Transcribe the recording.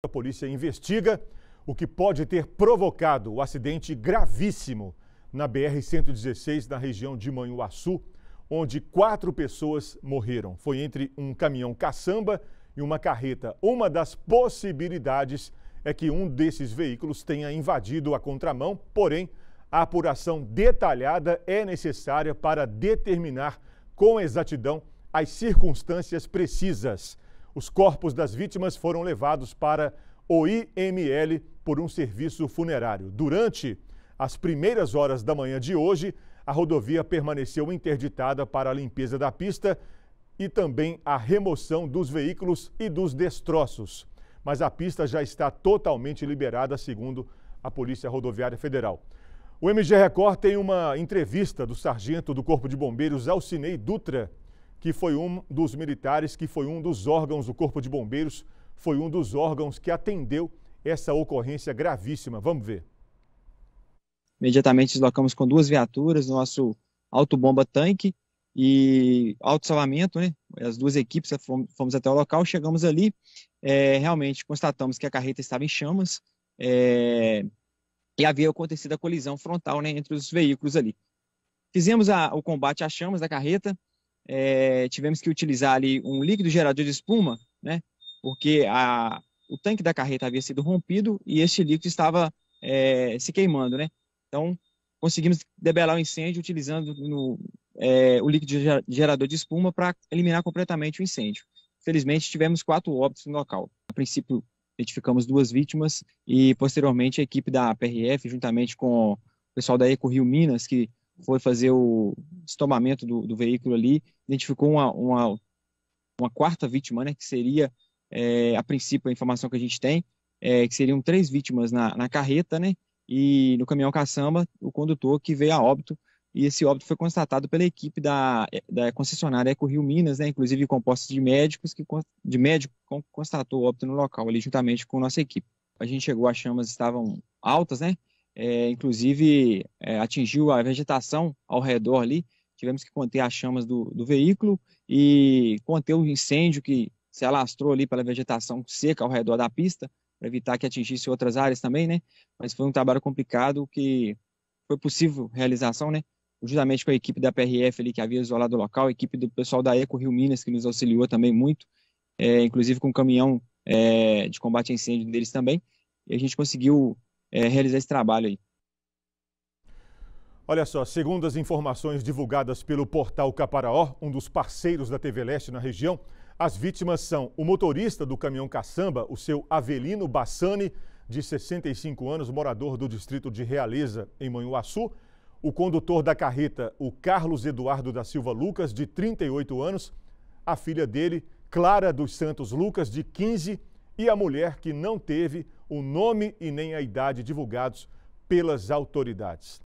A polícia investiga o que pode ter provocado o acidente gravíssimo na BR-116, na região de Manhuaçu, onde quatro pessoas morreram. Foi entre um caminhão caçamba e uma carreta. Uma das possibilidades é que um desses veículos tenha invadido a contramão, porém, a apuração detalhada é necessária para determinar com exatidão as circunstâncias precisas. Os corpos das vítimas foram levados para o IML por um serviço funerário. Durante as primeiras horas da manhã de hoje, a rodovia permaneceu interditada para a limpeza da pista e também a remoção dos veículos e dos destroços. Mas a pista já está totalmente liberada, segundo a Polícia Rodoviária Federal. O MG Record tem uma entrevista do sargento do Corpo de Bombeiros, Alcinei Dutra, que foi um dos militares, que foi um dos órgãos do Corpo de Bombeiros, foi um dos órgãos que atendeu essa ocorrência gravíssima. Vamos ver. Imediatamente deslocamos com duas viaturas, nosso autobomba tanque e salvamento, né? As duas equipes né, fomos até o local, chegamos ali, é, realmente constatamos que a carreta estava em chamas é, e havia acontecido a colisão frontal né, entre os veículos ali. Fizemos a, o combate às chamas da carreta, é, tivemos que utilizar ali um líquido gerador de espuma, né? Porque a, o tanque da carreta havia sido rompido e este líquido estava é, se queimando, né? Então, conseguimos debelar o incêndio utilizando no, é, o líquido gerador de espuma para eliminar completamente o incêndio. Felizmente, tivemos quatro óbitos no local. A princípio, identificamos duas vítimas e, posteriormente, a equipe da PRF, juntamente com o pessoal da Eco Rio Minas, que foi fazer o estomamento do, do veículo ali, identificou uma, uma, uma, quarta vítima, né, que seria, é, a princípio, a informação que a gente tem, é, que seriam três vítimas na, na carreta, né, e no caminhão caçamba, o condutor que veio a óbito, e esse óbito foi constatado pela equipe da, da concessionária Eco Rio Minas, né, inclusive composta de médicos, que de médico constatou o óbito no local, ali juntamente com nossa equipe. A gente chegou, as chamas estavam altas, né, é, inclusive é, atingiu a vegetação ao redor ali. Tivemos que conter as chamas do, do veículo e conter o incêndio que se alastrou ali pela vegetação seca ao redor da pista, para evitar que atingisse outras áreas também, né? Mas foi um trabalho complicado que foi possível realização, né? Justamente com a equipe da PRF ali que havia isolado o local, a equipe do pessoal da Eco Rio Minas que nos auxiliou também muito, é, inclusive com o caminhão é, de combate a incêndio deles também. E a gente conseguiu é, realizar esse trabalho aí. Olha só, segundo as informações divulgadas pelo portal Caparaó, um dos parceiros da TV Leste na região, as vítimas são o motorista do caminhão caçamba, o seu Avelino Bassani, de 65 anos, morador do distrito de Realeza, em Manhuaçu, o condutor da carreta, o Carlos Eduardo da Silva Lucas, de 38 anos, a filha dele, Clara dos Santos Lucas, de 15, e a mulher que não teve o nome e nem a idade divulgados pelas autoridades.